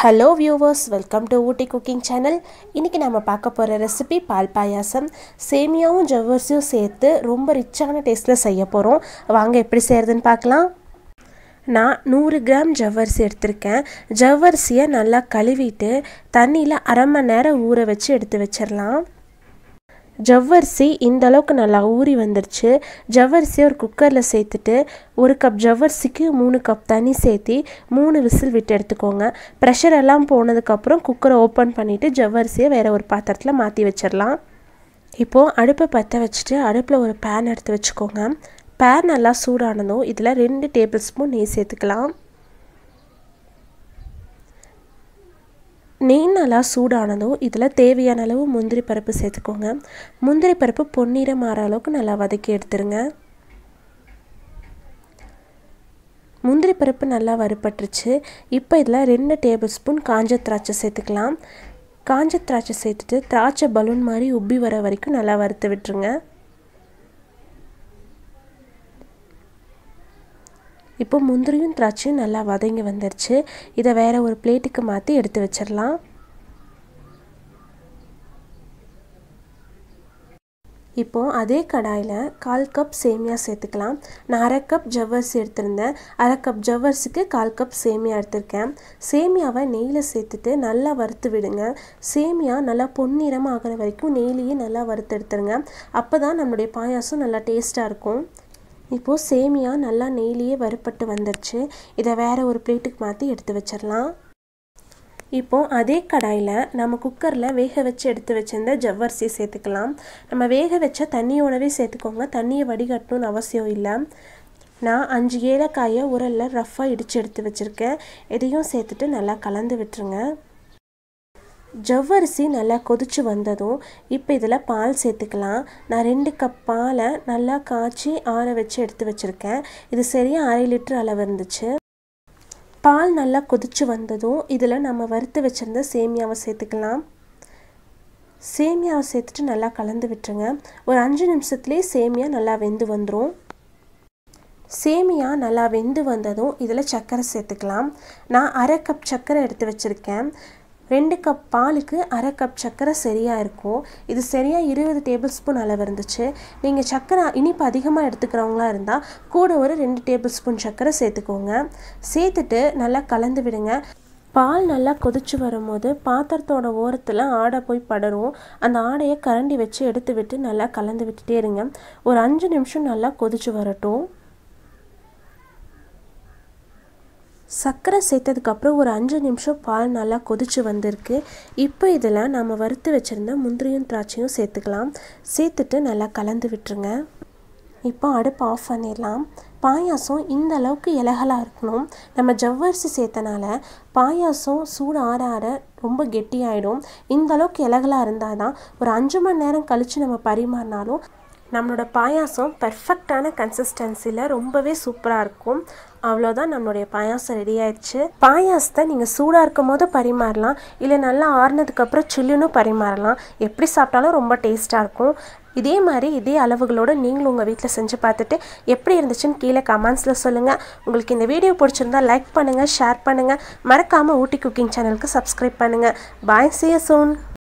hello viewers welcome to Ooty cooking channel இன்றைக்கி நம்ம பார்க்க போகிற ரெசிபி பால் பாயாசம் சேமியாவும் ஜவ்வரிசியும் சேர்த்து ரொம்ப ரிச்சான டேஸ்ட்டில் செய்ய போகிறோம் வாங்க எப்படி செய்கிறதுன்னு பார்க்கலாம் நான் நூறு கிராம் ஜவ்வரிசி எடுத்திருக்கேன் ஜவ்வரிசியை நல்லா கழுவிட்டு தண்ணியில் அரை மணி நேரம் ஊற வச்சு எடுத்து வச்சிடலாம் ஜவ்வரிசி இந்த அளவுக்கு நல்லா ஊறி வந்துருச்சு ஜவ்வரிசியை ஒரு குக்கரில் சேர்த்துட்டு ஒரு கப் ஜவ்வரிசிக்கு மூணு கப் தண்ணி சேர்த்து மூணு விசில் விட்டு எடுத்துக்கோங்க ப்ரெஷர் எல்லாம் போனதுக்கப்புறம் குக்கரை ஓப்பன் பண்ணிவிட்டு ஜவ்வரிசியை வேறு ஒரு பாத்திரத்தில் மாற்றி வச்சிடலாம் இப்போது அடுப்பை பற்ற வச்சுட்டு அடுப்பில் ஒரு பேன் எடுத்து வச்சுக்கோங்க பேன் நல்லா சூடானதும் இதில் ரெண்டு டேபிள் ஸ்பூன் நெய் சேர்த்துக்கலாம் நெய் நல்லா சூடானதும் இதில் தேவையான அளவு முந்திரி பருப்பு சேர்த்துக்கோங்க முந்திரி பருப்பு பொன்னிறம் மாற அளவுக்கு நல்லா வதக்கி எடுத்துருங்க முந்திரி பருப்பு நல்லா வறுபட்டுருச்சு இப்போ இதில் ரெண்டு டேபிள் ஸ்பூன் காஞ்ச திராட்சை சேர்த்துக்கலாம் காஞ்ச திராட்சை சேர்த்துட்டு திராட்சை பலூன் மாதிரி உப்பி வர வரைக்கும் நல்லா வறுத்து விட்டுருங்க இப்போ முந்திரியும் திராட்சையும் நல்லா வதங்கி வந்துருச்சு இதை வேறு ஒரு பிளேட்டுக்கு மாற்றி எடுத்து வச்சிடலாம் இப்போது அதே கடாயில் கால் கப் சேமியா சேர்த்துக்கலாம் நான் அரை கப் ஜவ்வரிசி எடுத்திருந்தேன் அரை கப் ஜவ்வரிசிக்கு கால் கப் சேமியா எடுத்திருக்கேன் சேமியாவை நெய்யில் சேர்த்துட்டு நல்லா வறுத்து விடுங்க சேமியா நல்லா பொன்னிறமாக ஆகிற வரைக்கும் நெய்லேயே நல்லா வறுத்து எடுத்துருங்க அப்போ தான் நம்மளுடைய பாயாசம் நல்லா டேஸ்ட்டாக இருக்கும் இப்போது சேமியா நல்லா நெய்லியே வறுப்பட்டு வந்துடுச்சு இதை வேறு ஒரு பிளேட்டுக்கு மாற்றி எடுத்து வச்சிடலாம் இப்போது அதே கடாயில் நம்ம குக்கரில் வேக வச்சு எடுத்து வச்சிருந்த ஜவ்வரிசி சேர்த்துக்கலாம் நம்ம வேக வச்ச தண்ணியோடவே சேர்த்துக்கோங்க தண்ணியை வடிகட்டணும்னு அவசியம் இல்லை நான் அஞ்சு ஏலக்காயை உரலில் ரஃப்பாக இடித்து எடுத்து வச்சுருக்கேன் இதையும் சேர்த்துட்டு நல்லா கலந்து விட்டுருங்க ஜவ்வரிசி நல்லா கொதித்து வந்ததும் இப்போ இதில் பால் சேர்த்துக்கலாம் நான் ரெண்டு கப் பாலை நல்லா காய்ச்சி ஆற வச்சு எடுத்து வச்சுருக்கேன் இது சரியாக அரை லிட்டர் அளவு இருந்துச்சு பால் நல்லா கொதித்து வந்ததும் இதில் நம்ம வறுத்து வச்சுருந்த சேமியாவை சேர்த்துக்கலாம் சேமியாவை சேர்த்துட்டு நல்லா கலந்து விட்டுருங்க ஒரு அஞ்சு நிமிஷத்துலேயே சேமியா நல்லா வெந்து வந்துடும் சேமியா நல்லா வெந்து வந்ததும் இதில் சர்க்கரை சேர்த்துக்கலாம் நான் அரை கப் சர்க்கரை எடுத்து வச்சுருக்கேன் ரெண்டு கப் பாலுக்கு அரை கப் சர்க்கரை சரியாக இருக்கும் இது சரியாக இருபது டேபிள் ஸ்பூன் அளவு இருந்துச்சு நீங்கள் சர்க்கரை இனிப்பு அதிகமாக எடுத்துக்கிறவங்களா இருந்தால் கூட ஒரு ரெண்டு டேபிள் ஸ்பூன் சர்க்கரை சேர்த்துக்கோங்க சேர்த்துட்டு நல்லா கலந்து விடுங்க பால் நல்லா கொதிச்சு வரும்போது பாத்திரத்தோட ஓரத்தில் ஆடை போய் படரும் அந்த ஆடையை கரண்டி வச்சு எடுத்து விட்டு நல்லா கலந்து விட்டுட்டே இருங்க ஒரு அஞ்சு நிமிஷம் நல்லா கொதிச்சு வரட்டும் சர்க்கரை சேர்த்ததுக்கப்புறம் ஒரு அஞ்சு நிமிஷம் பால் நல்லா கொதித்து வந்திருக்கு இப்போ இதில் நம்ம வறுத்து வச்சுருந்த முந்திரியும் திராட்சையும் சேர்த்துக்கலாம் சேர்த்துட்டு நல்லா கலந்து விட்டுருங்க இப்போ அடுப்பு ஆஃப் பண்ணிடலாம் பாயாசம் இந்த அளவுக்கு இலகலாக இருக்கணும் நம்ம ஜவ்வரிசி சேர்த்தனால பாயாசம் சூடு ஆற ஆற ரொம்ப கெட்டியாயிடும் இந்த அளவுக்கு இலகலாக இருந்தால் தான் ஒரு அஞ்சு மணி நேரம் கழித்து நம்ம பரிமாறினாலும் நம்மளோட பாயாசம் பர்ஃபெக்டான கன்சிஸ்டன்சியில் ரொம்பவே சூப்பராக இருக்கும் அவ்வளோதான் நம்மளுடைய பாயாசம் ரெடி ஆயிடுச்சு பாயாசத்தை நீங்கள் சூடாக இருக்கும் போது பரிமாறலாம் இல்லை நல்லா ஆறுனதுக்கப்புறம் சில்லுன்னு பரிமாறலாம் எப்படி சாப்பிட்டாலும் ரொம்ப டேஸ்ட்டாக இருக்கும் இதே மாதிரி இதே அளவுகளோடு நீங்களும் உங்கள் வீட்டில் செஞ்சு பார்த்துட்டு எப்படி இருந்துச்சுன்னு கீழே கமெண்ட்ஸில் சொல்லுங்கள் உங்களுக்கு இந்த வீடியோ பிடிச்சிருந்தா லைக் பண்ணுங்கள் ஷேர் பண்ணுங்கள் மறக்காமல் ஊட்டி குக்கிங் சேனலுக்கு சப்ஸ்கிரைப் பண்ணுங்கள் பாய் சிய சோன்